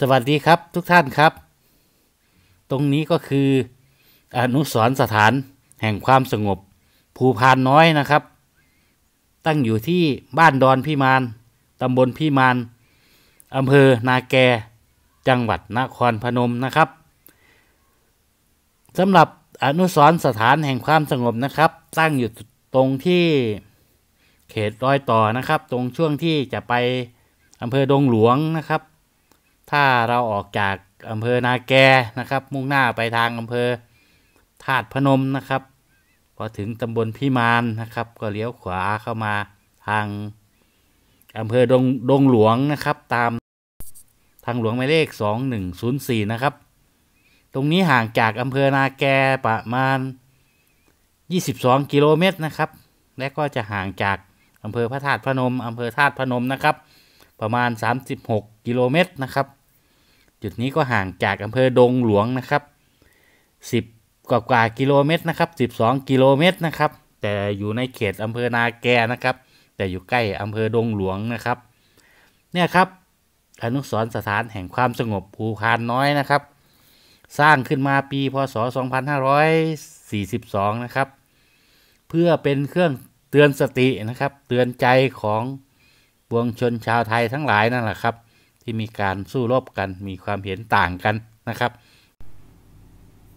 สวัสดีครับทุกท่านครับ ตรงนี้ก็คืออนุสรสถานแห่งความสงบ ภูพานน้อยนะครับ ตั้งอยู่ที่บ้านดอนพิมานตำบลพิมานอำเภอนาแก จังหวัดนครพนมนะครับสำหรับอนุสรสถานแห่งความสงบนะครับตั้งอยู่ตรงที่เขตรอยต่อนะครับ ตรงช่วงที่จะไปอำเภอดงหลวงนะครับถ้าเราออกจากอำเภอนาแกนะครับ มุ่งหน้าไปทางอำเภอธาตุพนมนะครับพอถึงตำบลพิมานนะครับ ก็เลี้ยวขวาเข้ามาทางอำเภอดงดงหลวงนะครับตามทางหลวงหมายเลข2104นะครับตรงนี้ห่างจากอำเภอนาแกประมาณ22กิโลเมตรนะครับและก็จะห่างจากอำเภอพระธาตุพนมอำเภอธาตุพนมนะครับประมาณ36กิโลเมตร นะครับ จุดนี้ก็ห่างจากอำเภอดงหลวง นะครับ10 กว่ากว่ากิโลเมตร นะครับ12 กิโลเมตร นะครับ แต่อยู่ในเขตอำเภอ นาแก นะครับ แต่อยู่ใกล้อำเภอดงหลวง นะครับ เนี่ยครับ อนุสรสถานแห่งความสงบภูพานน้อย นะครับ สร้างขึ้นมาปี พศ2542นะครับ เพื่อเป็นเครื่องเตือนสติ นะครับ เตือนใจของวงชนชาวไทยทั้งหลายนั่นแหละครับ ที่มีการสู้รบกันมีความเห็นต่างกันนะครับ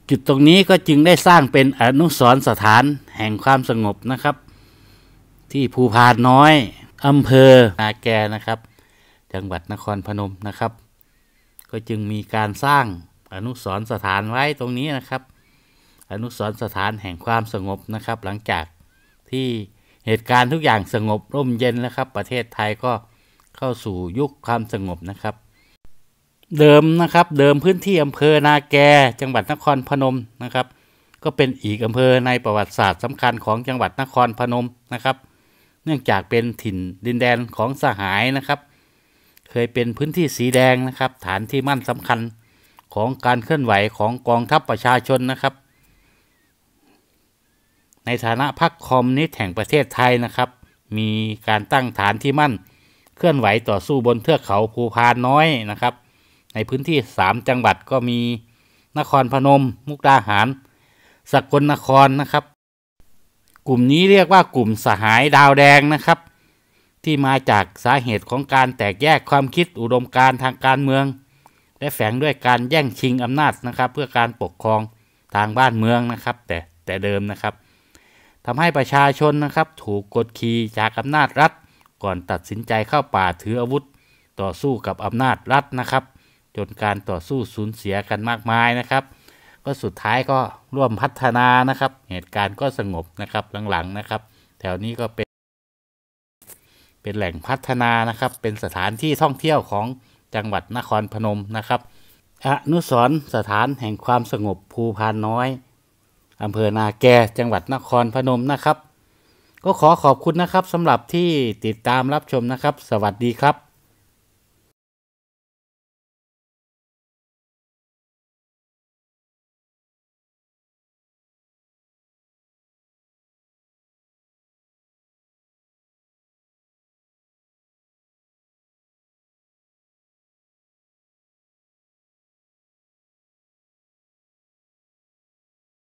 จุดตรงนี้ก็จึงได้สร้างเป็นอนุสรสถานแห่งความสงบนะครับ ที่ภูพานน้อยอำเภอนาแกนะครับ จังหวัดนครพนมนะครับ ก็จึงมีการสร้างอนุสรสถานไว้ตรงนี้นะครับ อนุสรสถานแห่งความสงบนะครับ หลังจากที่เหตุการณ์ทุกอย่างสงบร่มเย็นแล้วครับ ประเทศไทยก็เข้าสู่ยุคความสงบนะครับ เดิมนะครับเดิมพื้นที่อำเภอนาแกจังหวัดนครพนมนะครับ ก็เป็นอีกอำเภอในประวัติศาสตร์สำคัญของจังหวัดนครพนมนะครับ เนื่องจากเป็นถิ่นดินแดนของสหายนะครับ เคยเป็นพื้นที่สีแดงนะครับ ฐานที่มั่นสำคัญของการเคลื่อนไหวของกองทัพประชาชนนะครับในฐานะพรรคคอมมิวนิสต์แห่งประเทศไทยนะครับ มีการตั้งฐานที่มั่นเคลื่อนไหวต่อสู้บนเทือกเขาภูพานน้อยนะครับ ในพื้นที่สามจังหวัดก็มีนครพนม มุกดาหารสกลนครนะครับ กลุ่มนี้เรียกว่ากลุ่มสหายดาวแดงนะครับ ที่มาจากสาเหตุของการแตกแยกความคิดอุดมการทางการเมือง และแฝงด้วยการแย่งชิงอำนาจนะครับ เพื่อการปกครองทางบ้านเมืองนะครับ แต่แต่เดิมนะครับทำให้ประชาชนนะครับถูกกดขี่จากอำนาจรัฐก่อนตัดสินใจเข้าป่าถืออาวุธต่อสู้กับอำนาจรัฐนะครับจนการต่อสู้สูญเสียกันมากมายนะครับ ก็สุดท้ายก็ร่วมพัฒนานะครับ เหตุการณ์ก็สงบนะครับหลังๆนะครับ แถวนี้ก็เป็น เป็นแหล่งพัฒนานะครับเป็นสถานที่ท่องเที่ยวของจังหวัดนครพนมนะครับอนุสรสถานแห่งความสงบภูพานน้อยอำเภอนาแกจังหวัดนครพนมนะครับ ก็ขอขอบคุณนะครับสำหรับที่ติดตามรับชมนะครับ สวัสดีครับ